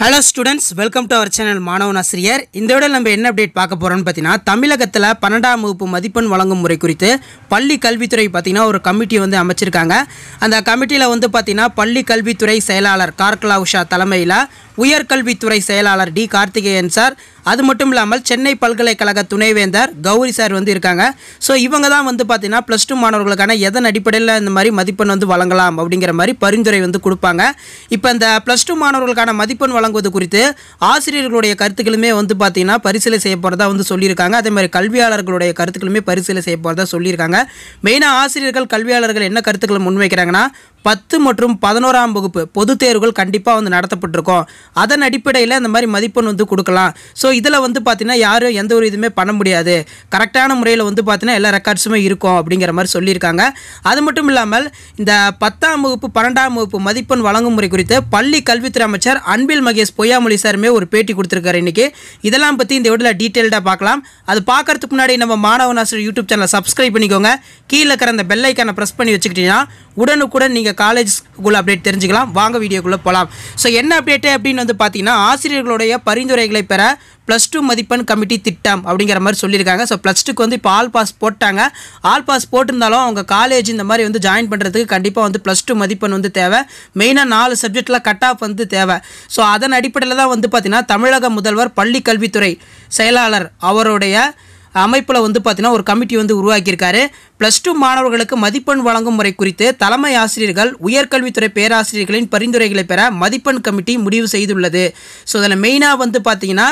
hello students welcome to our channel மாணவன் ஆசிரியர் இந்த விட நம்ம என்ன அப்டேட் பார்க்க போகிறோம்னு பார்த்தீங்கன்னா தமிழகத்தில் பன்னெண்டாம் வகுப்பு மதிப்பெண் வழங்கும் முறை குறித்து பள்ளி கல்வித்துறை பார்த்திங்கன்னா ஒரு கமிட்டி வந்து அமைச்சிருக்காங்க அந்த கமிட்டியில் வந்து பார்த்திங்கன்னா பள்ளி கல்வித்துறை செயலாளர் கார்கலா உஷா தலைமையில் உயர்கல்வித்துறை செயலாளர் டி கார்த்திகேயன் சார் அது மட்டும் இல்லாமல் சென்னை பல்கலைக்கழக துணைவேந்தர் கௌரி சார் வந்து இருக்காங்க ஸோ இவங்க தான் வந்து பார்த்தீங்கன்னா ப்ளஸ் டூ மாணவர்களுக்கான எதன் அடிப்படையில் இந்த மாதிரி மதிப்பெண் வந்து வழங்கலாம் அப்படிங்கிற மாதிரி பரிந்துரை வந்து கொடுப்பாங்க இப்போ இந்த ப்ளஸ் டூ மாணவர்களுக்கான மதிப்பெண் வழங்குவது குறித்து ஆசிரியர்களுடைய கருத்துக்களுமே வந்து பார்த்தீங்கன்னா பரிசீலனை செய்ய போகிறதா வந்து சொல்லியிருக்காங்க அதே மாதிரி கல்வியாளர்களுடைய கருத்துக்களுமே பரிசீலனை செய்ய போகிறதா சொல்லியிருக்காங்க மெயினாக ஆசிரியர்கள் கல்வியாளர்கள் என்ன கருத்துக்களை முன்வைக்கிறாங்கன்னா பத்து மற்றும் பதினோராம் வகுப்பு பொதுத் தேர்வுகள் கண்டிப்பாக வந்து நடத்தப்பட்டிருக்கோம் அதன் அடிப்படையில் இந்த மாதிரி மதிப்பெண் வந்து கொடுக்கலாம் ஸோ இதில் வந்து பார்த்தீங்கன்னா யாரும் எந்த ஒரு இதுவுமே பண்ண முடியாது கரெக்டான முறையில் வந்து பார்த்தீங்கன்னா எல்லா ரெக்கார்ட்ஸுமே இருக்கும் அப்படிங்கிற மாதிரி சொல்லியிருக்காங்க அது மட்டும் இல்லாமல் இந்த பத்தாம் வகுப்பு பன்னெண்டாம் வகுப்பு மதிப்பெண் வழங்கும் முறை குறித்து பள்ளி கல்வித்துறை அமைச்சர் அன்பில் மகேஷ் பொய்யாமொழி சாருமே ஒரு பேட்டி கொடுத்துருக்காரு இன்றைக்கி இதெல்லாம் பற்றி இந்த வீடியோவில் டீட்டெயில்டாக பார்க்கலாம் அது பார்க்கறதுக்கு முன்னாடி நம்ம மாணவன் ஆசிரியர் யூடியூப் சேனலை சப்ஸ்கிரைப் பண்ணிக்கோங்க கீழே இருக்கிற அந்த பெல்லைக்கான ப்ரெஸ் பண்ணி வச்சுக்கிட்டிங்கன்னா உடனுக்குடன் நீங்கள் காலேஜ்குள்ள அப்டேட் தெரிஞ்சுக்கலாம் வாங்க வீடியோக்குள்ளே போகலாம் ஸோ என்ன அப்டேட்டு அப்படின்னு வந்து பார்த்தீங்கன்னா ஆசிரியர்களுடைய பரிந்துரைகளை பெற ப்ளஸ் டூ மதிப்பெண் கமிட்டி திட்டம் அப்படிங்கிற மாதிரி சொல்லியிருக்காங்க ஸோ ப்ளஸ் டூக்கு வந்து இப்போ ஆல் பாஸ் போட்டாங்க ஆல் பாஸ் போட்டிருந்தாலும் அவங்க காலேஜ் இந்த மாதிரி வந்து ஜாயின் பண்ணுறதுக்கு கண்டிப்பாக வந்து ப்ளஸ் டூ மதிப்பெண் வந்து தேவை மெயினாக நாலு சப்ஜெக்டில் கட் ஆஃப் வந்து தேவை ஸோ அதன் அடிப்படையில் தான் வந்து பார்த்திங்கன்னா தமிழக முதல்வர் பள்ளி கல்வித்துறை செயலாளர் அவருடைய அமைப்பில் வந்து பார்த்தீங்கன்னா ஒரு கமிட்டி வந்து உருவாக்கியிருக்காரு ப்ளஸ் டூ மாணவர்களுக்கு மதிப்பெண் வழங்கும் முறை குறித்து தலைமை ஆசிரியர்கள் உயர்கல்வித்துறை பேராசிரியர்களின் பரிந்துரைகளை பெற மதிப்பெண் கமிட்டி முடிவு செய்துள்ளது ஸோ அதில் மெயினாக வந்து பார்த்தீங்கன்னா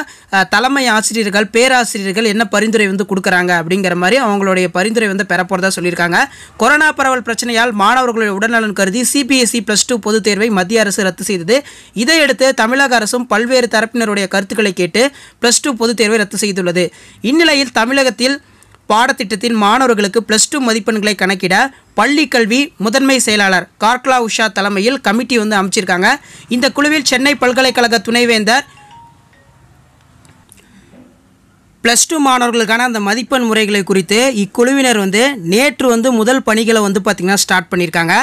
தலைமை ஆசிரியர்கள் பேராசிரியர்கள் என்ன பரிந்துரை வந்து கொடுக்குறாங்க அப்படிங்கிற மாதிரி அவங்களுடைய பரிந்துரை வந்து பெறப்போகிறதா சொல்லியிருக்காங்க கொரோனா பரவல் பிரச்சனையால் மாணவர்களுடைய உடல்நலன் கருதி சிபிஎஸ்இ ப்ளஸ் டூ பொதுத் தேர்வை மத்திய அரசு ரத்து செய்தது இதையடுத்து தமிழக அரசும் பல்வேறு தரப்பினருடைய கருத்துக்களை கேட்டு ப்ளஸ் டூ பொதுத் தேர்வை ரத்து செய்துள்ளது இந்நிலையில் தமிழ் தமிழகத்தில் பாடத்திட்டத்தின் மாணவர்களுக்கு ப்ளஸ் டூ மதிப்பெண்களை கணக்கிட பள்ளி கல்வி முதன்மை செயலாளர் கார்க்லா உஷா தலைமையில் கமிட்டி வந்து அமைச்சிருக்காங்க இந்த குழுவில் சென்னை பல்கலைக்கழக துணைவேந்தர் ப்ளஸ் டூ மாணவர்களுக்கான அந்த மதிப்பெண் முறைகளை குறித்து இக்குழுவினர் வந்து நேற்று வந்து முதல் பணிகளை வந்து பார்த்திங்கன்னா ஸ்டார்ட் பண்ணியிருக்காங்க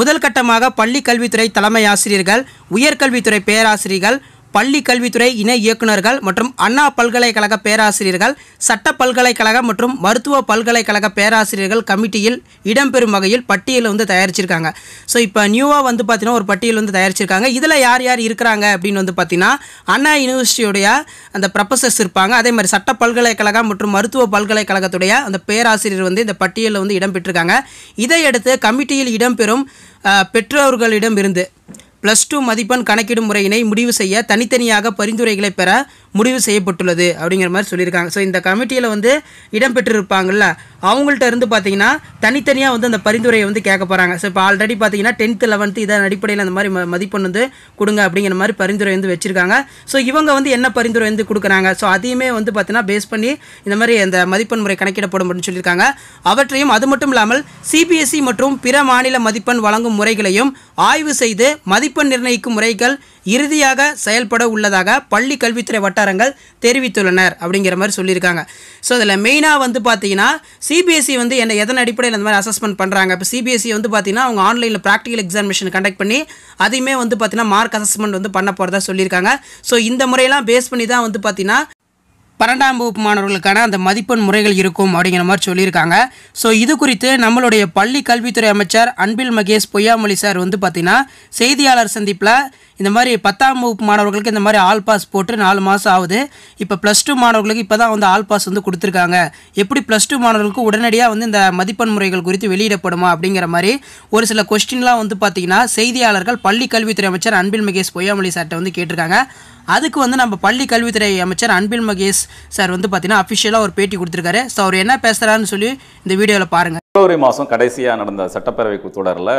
முதல் கட்டமாக பள்ளி கல்வித்துறை தலைமை ஆசிரியர்கள் உயர்கல்வித்துறை பேராசிரியர்கள் பள்ளி கல்வித்துறை இணை இயக்குநர்கள் மற்றும் அண்ணா பல்கலைக்கழக பேராசிரியர்கள் சட்ட பல்கலைக்கழக மற்றும் மருத்துவ பல்கலைக்கழக பேராசிரியர்கள் கமிட்டியில் இடம்பெறும் வகையில் பட்டியல் வந்து தயாரிச்சிருக்காங்க ஸோ இப்போ நியூவாக வந்து பார்த்தீங்கன்னா ஒரு பட்டியல் வந்து தயாரிச்சிருக்காங்க இதில் யார் யார் இருக்கிறாங்க அப்படின்னு வந்து பார்த்தீங்கன்னா அண்ணா யூனிவர்சிட்டியுடைய அந்த ப்ரொஃபஸர்ஸ் இருப்பாங்க அதே மாதிரி சட்ட பல்கலைக்கழகம் மற்றும் மருத்துவ பல்கலைக்கழகத்துடைய அந்த பேராசிரியர் வந்து இந்த பட்டியலில் வந்து இடம்பெற்றிருக்காங்க இதையடுத்து கமிட்டியில் இடம்பெறும் பெற்றோர்களிடம் இருந்து ப்ளஸ் டூ மதிப்பெண் கணக்கிடும் முறையினை முடிவு செய்ய தனித்தனியாக பரிந்துரைகளை பெற முடிவு செய்யப்பட்டுள்ளது அப்படிங்கிற மாதிரி சொல்லியிருக்காங்க ஸோ இந்த கமிட்டியில் வந்து இடம்பெற்றிருப்பாங்கள்ல அவங்கள்ட்ட இருந்து பார்த்தீங்கன்னா தனித்தனியாக வந்து அந்த பரிந்துரையை வந்து கேட்க போகிறாங்க ஸோ இப்போ ஆல்ரெடி பார்த்தீங்கன்னா டென்த்து லெவன்த்து இதன் அடிப்படையில் அந்த மாதிரி மதிப்பெண் வந்து கொடுங்க அப்படிங்கிற மாதிரி பரிந்துரை வந்து வச்சுருக்காங்க ஸோ இவங்க வந்து என்ன பரிந்துரை வந்து கொடுக்குறாங்க ஸோ அதையுமே வந்து பார்த்தீங்கன்னா பேஸ் பண்ணி இந்த மாதிரி அந்த மதிப்பெண் முறை கணக்கிடப்படும் அப்படின்னு சொல்லியிருக்காங்க அவற்றையும் அது மட்டும் இல்லாமல் சிபிஎஸ்சி மற்றும் பிற மாநில மதிப்பெண் வழங்கும் முறைகளையும் ஆய்வு செய்து மதிப்பு மதிப்பெண் நிர்ணயிக்கும் முறைகள் இறுதியாக செயல்பட உள்ளதாக பள்ளி கல்வித்துறை வட்டாரங்கள் தெரிவித்துள்ளனர் அப்படிங்கிற மாதிரி சொல்லியிருக்காங்க ஸோ அதில் மெயினாக வந்து பார்த்தீங்கன்னா சிபிஎஸ்சி e வந்து என்ன எதன் அடிப்படையில் அந்த மாதிரி அசஸ்மெண்ட் பண்ணுறாங்க இப்போ சிபிஎஸ்சி e வந்து பார்த்தீங்கன்னா அவங்க ஆன்லைனில் ப்ராக்டிகல் எக்ஸாமினேஷன் கண்டக்ட் பண்ணி அதையுமே வந்து பார்த்தீங்கன்னா மார்க் அசஸ்மெண்ட் வந்து பண்ண போகிறதா சொல்லியிருக்காங்க ஸோ இந்த முறையெல்லாம் பேஸ் பண்ணி தான் வந்து பார்த்தீங்கன்னா பன்னெண்டாம் வகுப்பு மாணவர்களுக்கான அந்த மதிப்பெண் முறைகள் இருக்கும் அப்படிங்கிற மாதிரி சொல்லியிருக்காங்க ஸோ இது குறித்து நம்மளுடைய பள்ளி கல்வித்துறை அமைச்சர் அன்பில் மகேஷ் பொய்யாமொழி சார் வந்து பார்த்தீங்கன்னா செய்தியாளர் சந்திப்பில் இந்த மாதிரி பத்தாம் வகுப்பு மாணவர்களுக்கு இந்த மாதிரி ஆல் பாஸ் போட்டு நாலு மாதம் ஆகுது இப்போ ப்ளஸ் டூ மாணவர்களுக்கு இப்போ தான் வந்து ஆல் பாஸ் வந்து கொடுத்துருக்காங்க எப்படி ப்ளஸ் டூ மாணவர்களுக்கு உடனடியாக வந்து இந்த மதிப்பெண் முறைகள் குறித்து வெளியிடப்படுமா அப்படிங்கிற மாதிரி ஒரு சில கொஸ்டின்லாம் வந்து பார்த்திங்கன்னா செய்தியாளர்கள் பள்ளி கல்வித்துறை அமைச்சர் அன்பில் மகேஷ் பொய்யாமொழி சார்கிட்ட வந்து கேட்டிருக்காங்க அதுக்கு வந்து நம்ம பள்ளி கல்வித்துறை அமைச்சர் அன்பில் மகேஷ் சார் வந்து பார்த்தீங்கன்னா அஃபிஷியலாக ஒரு பேட்டி கொடுத்துருக்காரு ஸோ அவர் என்ன பேசுகிறாருன்னு சொல்லி இந்த வீடியோவில் பாருங்கள் பிப்ரவரி மாதம் கடைசியாக நடந்த சட்டப்பேரவை தொடரில்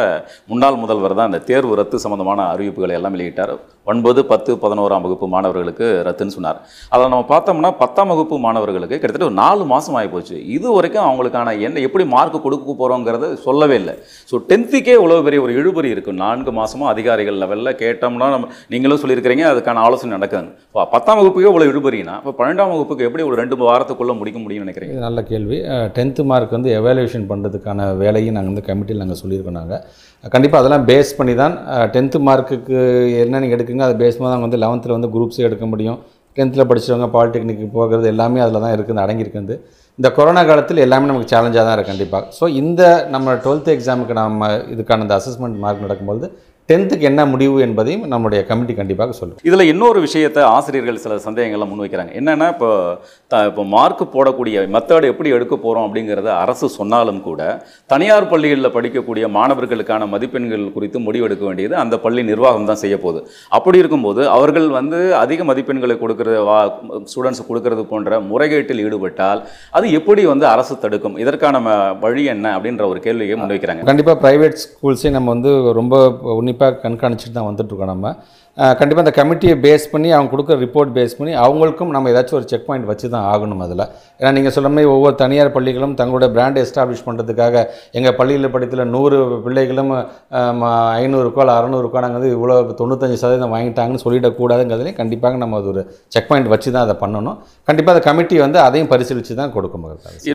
முன்னாள் முதல்வர் தான் இந்த தேர்வு ரத்து சம்பந்தமான அறிவிப்புகளை எல்லாம் வெளியிட்டார் ஒன்பது பத்து பதினோராம் வகுப்பு மாணவர்களுக்கு ரத்துன்னு சொன்னார் அதில் நம்ம பார்த்தோம்னா பத்தாம் வகுப்பு மாணவர்களுக்கு கிட்டத்தட்ட ஒரு நாலு மாதம் ஆகிப்போச்சு இது வரைக்கும் அவங்களுக்கான என்ன எப்படி மார்க் கொடுக்க போகிறோங்கிறத சொல்லவே இல்லை ஸோ டென்த்துக்கே இவ்வளோ பெரிய ஒரு இழுபறி இருக்கும் நான்கு மாதமும் அதிகாரிகள் லெவலில் கேட்டோம்னா நம்ம நீங்களும் சொல்லியிருக்கிறீங்க அதுக்கான ஆலோசனை இப்போ பத்தாம் வகுப்புக்கே இவ்வளோ இழுபறினா இப்போ பன்னெண்டாம் வகுப்புக்கு எப்படி ஒரு ரெண்டு வாரத்துக்குள்ளே முடிக்க முடியும்னு நினைக்கிறீங்க நல்ல கேள்வி டென்த்து மார்க் வந்து எவாலுவேஷன் பண்ணுறதுக்கான வேலையும் நாங்கள் வந்து கமிட்டியில் நாங்கள் சொல்லியிருக்கோம் நாங்கள் கண்டிப்பாக அதெல்லாம் பேஸ் பண்ணி தான் டென்த்து மார்க்குக்கு என்ன நீங்கள் எடுக்க இருக்குங்க அதை பேஸ் தான் வந்து லெவன்த்தில் வந்து குரூப்ஸே எடுக்க முடியும் டென்த்தில் படித்தவங்க பாலிடெக்னிக்கு போகிறது எல்லாமே அதில் தான் இருக்குது அடங்கியிருக்குது இந்த கொரோனா காலத்தில் எல்லாமே நமக்கு சேலஞ்சாக தான் இருக்குது கண்டிப்பாக ஸோ இந்த நம்ம டுவெல்த்து எக்ஸாமுக்கு நம்ம இதுக்கான அந்த அசஸ்மெண்ட் மார்க் நடக்கும்போது டென்த்துக்கு என்ன முடிவு என்பதையும் நம்முடைய கமிட்டி கண்டிப்பாக சொல்லும் இதில் இன்னொரு விஷயத்தை ஆசிரியர்கள் சில சந்தேகங்களை முன்வைக்கிறாங்க என்னென்னா இப்போ த இப்போ மார்க் போடக்கூடிய மெத்தட் எப்படி எடுக்க போகிறோம் அப்படிங்கிறத அரசு சொன்னாலும் கூட தனியார் பள்ளிகளில் படிக்கக்கூடிய மாணவர்களுக்கான மதிப்பெண்கள் குறித்து முடிவெடுக்க வேண்டியது அந்த பள்ளி நிர்வாகம் தான் செய்ய போகுது அப்படி இருக்கும்போது அவர்கள் வந்து அதிக மதிப்பெண்களை கொடுக்கறது வா ஸ்டூடெண்ட்ஸ் கொடுக்கறது போன்ற முறைகேட்டில் ஈடுபட்டால் அது எப்படி வந்து அரசு தடுக்கும் இதற்கான வழி என்ன அப்படின்ற ஒரு கேள்வியை முன்வைக்கிறாங்க கண்டிப்பாக ப்ரைவேட் ஸ்கூல்ஸையும் நம்ம வந்து ரொம்ப உன்னி உன்னிப்பாக கண்காணிச்சுட்டு தான் வந்துட்டு நம்ம கண்டிப்பாக அந்த கமிட்டியை பேஸ் பண்ணி அவங்க கொடுக்குற ரிப்போர்ட் பேஸ் பண்ணி அவங்களுக்கும் நம்ம ஏதாச்சும் ஒரு செக் பாயிண்ட் வச்சு தான் ஆகணும் அதில் ஏன்னா நீங்கள் சொல்ல மாதிரி ஒவ்வொரு தனியார் பள்ளிகளும் தங்களோட பிராண்ட் எஸ்டாப்ளிஷ் பண்ணுறதுக்காக எங்கள் பள்ளியில் படித்தில் நூறு பிள்ளைகளும் ஐநூறுக்கோ இல்லை அறநூறுக்கோ நாங்கள் வந்து இவ்வளோ தொண்ணூத்தஞ்சு சதவீதம் வாங்கிட்டாங்கன்னு சொல்லிடக்கூடாதுங்கிறதுலையும் கண்டிப்பாக நம்ம அது ஒரு செக் பாயிண்ட் வச்சு தான் அதை பண்ணணும் கண்டிப்பாக அந்த கமிட்டி வந்து அதையும் பரிசீலித்து தான் கொடுக்கும்